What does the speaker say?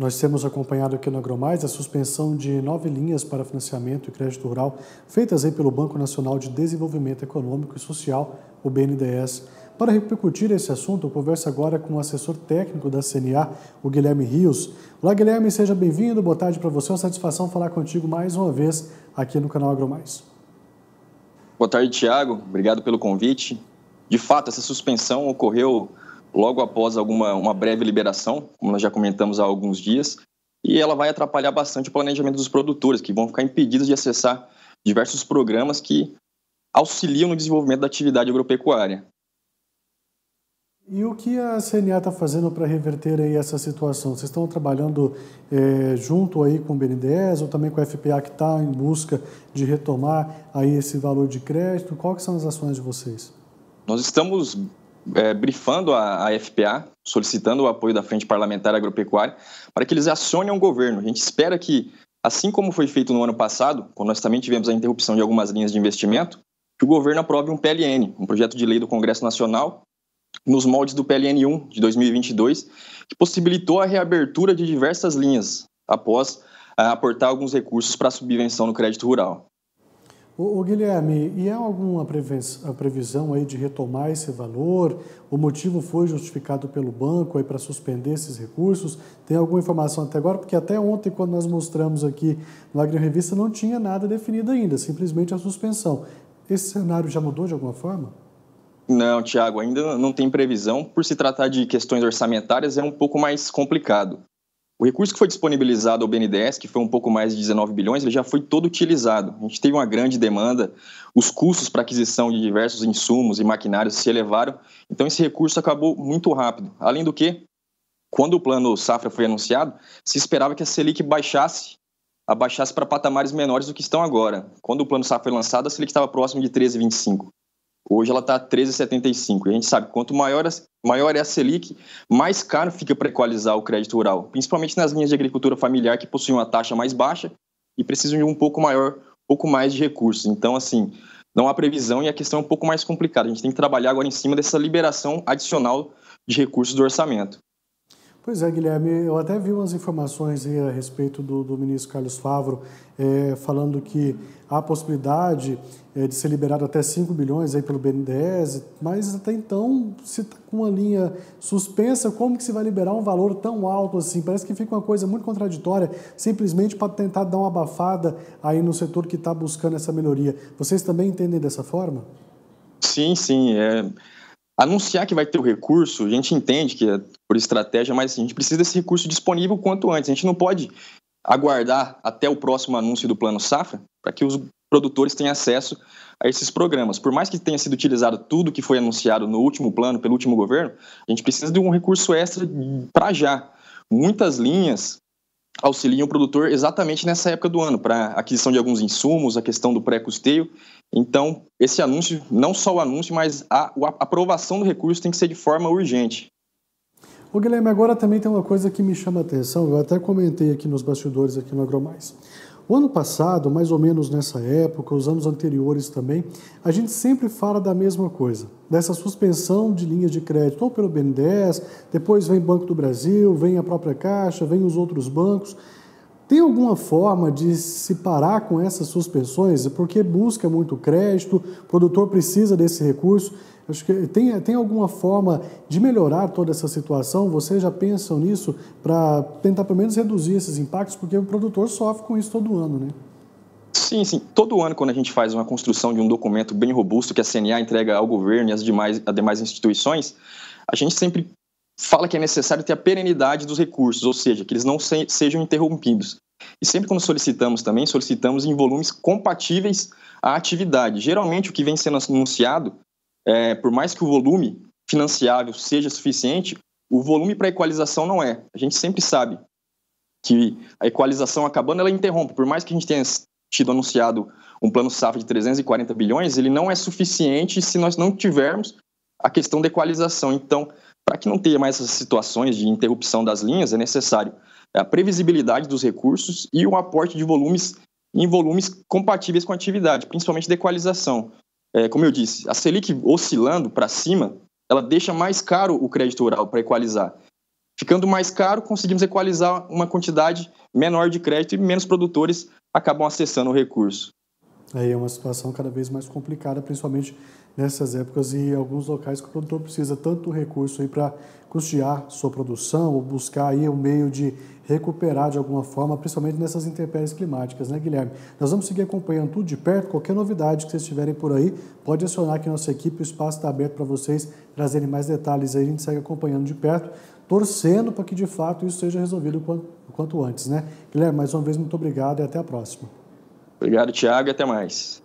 Nós temos acompanhado aqui no Agromais a suspensão de nove linhas para financiamento e crédito rural feitas pelo Banco Nacional de Desenvolvimento Econômico e Social, o BNDES. Para repercutir esse assunto, eu converso agora com o assessor técnico da CNA, o Guilherme Rios. Olá, Guilherme, seja bem-vindo, boa tarde para você. É uma satisfação falar contigo mais uma vez aqui no canal AgroMais. Boa tarde, Tiago. Obrigado pelo convite. De fato, essa suspensão ocorreu logo após alguma uma breve liberação, como nós já comentamos há alguns dias, e ela vai atrapalhar bastante o planejamento dos produtores, que vão ficar impedidos de acessar diversos programas que auxiliam no desenvolvimento da atividade agropecuária. E o que a CNA está fazendo para reverter aí essa situação? Vocês estão trabalhando é, junto aí com o BNDES ou também com a FPA que está em busca de retomar aí esse valor de crédito? Quais são as ações de vocês? Nós estamos é, brifando a, a, FPA, solicitando o apoio da Frente Parlamentar Agropecuária, para que eles acionem o governo. A gente espera que, assim como foi feito no ano passado, quando nós também tivemos a interrupção de algumas linhas de investimento, que o governo aprove um PLN, um projeto de lei do Congresso Nacional, nos moldes do PLN 1 de 2022, que possibilitou a reabertura de diversas linhas após ah, aportar alguns recursos para a subvenção no crédito rural. O, Guilherme, e há alguma previsão aí de retomar esse valor? O motivo foi justificado pelo banco aí para suspender esses recursos? Tem alguma informação até agora? Porque até ontem, quando nós mostramos aqui no Agri Revista, não tinha nada definido ainda, simplesmente a suspensão. Esse cenário já mudou de alguma forma? Não, Tiago, ainda não tem previsão. Por se tratar de questões orçamentárias, é um pouco mais complicado. O recurso que foi disponibilizado ao BNDES, que foi um pouco mais de 19 bilhões, ele já foi todo utilizado. A gente teve uma grande demanda, os custos para aquisição de diversos insumos e maquinários se elevaram, então esse recurso acabou muito rápido. Além do que, quando o plano Safra foi anunciado, se esperava que a Selic baixasse, abaixasse para patamares menores do que estão agora. Quando o plano Safra foi lançado, a Selic estava próximo de 13,25. Hoje ela está a 13,75. E a gente sabe que quanto maior, maior é a Selic, mais caro fica para equalizar o crédito rural, principalmente nas linhas de agricultura familiar que possuem uma taxa mais baixa e precisam de um pouco maior, pouco mais de recursos. Então, assim, não há previsão e a questão é um pouco mais complicada. A gente tem que trabalhar agora em cima dessa liberação adicional de recursos do orçamento. Pois é, Guilherme, eu até vi umas informações a respeito do, do ministro Carlos Favro é, falando que há possibilidade é, de ser liberado até 5 bilhões aí pelo BNDES, mas até então, se está com uma linha suspensa, como que se vai liberar um valor tão alto assim? Parece que fica uma coisa muito contraditória, simplesmente para tentar dar uma abafada aí no setor que está buscando essa melhoria. Vocês também entendem dessa forma? Sim, sim. É... Anunciar que vai ter o recurso, a gente entende que é por estratégia, mas assim, a gente precisa desse recurso disponível quanto antes. A gente não pode aguardar até o próximo anúncio do Plano Safra para que os produtores tenham acesso a esses programas. Por mais que tenha sido utilizado tudo que foi anunciado no último plano, pelo último governo, a gente precisa de um recurso extra para já. Muitas linhas auxiliam o produtor exatamente nessa época do ano, para aquisição de alguns insumos, a questão do pré-custeio. Então, esse anúncio, não só o anúncio, mas a, a aprovação do recurso tem que ser de forma urgente. O Guilherme, agora também tem uma coisa que me chama a atenção, eu até comentei aqui nos bastidores aqui no AgroMais. O ano passado, mais ou menos nessa época, os anos anteriores também, a gente sempre fala da mesma coisa, dessa suspensão de linhas de crédito, ou pelo BNDES, depois vem Banco do Brasil, vem a própria Caixa, vem os outros bancos. Tem alguma forma de se parar com essas suspensões? Porque busca muito crédito, o produtor precisa desse recurso. Acho que tem, tem alguma forma de melhorar toda essa situação? Vocês já pensam nisso para tentar pelo menos reduzir esses impactos? Porque o produtor sofre com isso todo ano, né? Sim, sim. Todo ano, quando a gente faz uma construção de um documento bem robusto que a CNA entrega ao governo e às demais, demais instituições, a gente sempre fala que é necessário ter a perenidade dos recursos, ou seja, que eles não se, sejam interrompidos. E sempre quando solicitamos também, solicitamos em volumes compatíveis à atividade. Geralmente o que vem sendo anunciado, é, por mais que o volume financiável seja suficiente, o volume para equalização não é. A gente sempre sabe que a equalização acabando, ela interrompe. Por mais que a gente tenha tido anunciado um plano SAF de 340 bilhões, ele não é suficiente se nós não tivermos a questão da equalização. Então, para que não tenha mais essas situações de interrupção das linhas, é necessário a previsibilidade dos recursos e o aporte de volumes em volumes compatíveis com a atividade, principalmente da equalização. É, como eu disse, a Selic oscilando para cima, ela deixa mais caro o crédito rural para equalizar. Ficando mais caro, conseguimos equalizar uma quantidade menor de crédito e menos produtores acabam acessando o recurso. Aí é uma situação cada vez mais complicada, principalmente nessas épocas e em alguns locais que o produtor precisa tanto do recurso para custear sua produção ou buscar aí um meio de recuperar de alguma forma, principalmente nessas intempéries climáticas, né, Guilherme? Nós vamos seguir acompanhando tudo de perto. Qualquer novidade que vocês tiverem por aí, pode acionar aqui nossa equipe. O espaço está aberto para vocês trazerem mais detalhes aí. A gente segue acompanhando de perto, torcendo para que de fato isso seja resolvido o quanto, o quanto antes, né? Guilherme, mais uma vez, muito obrigado e até a próxima. Obrigado, Tiago, e até mais.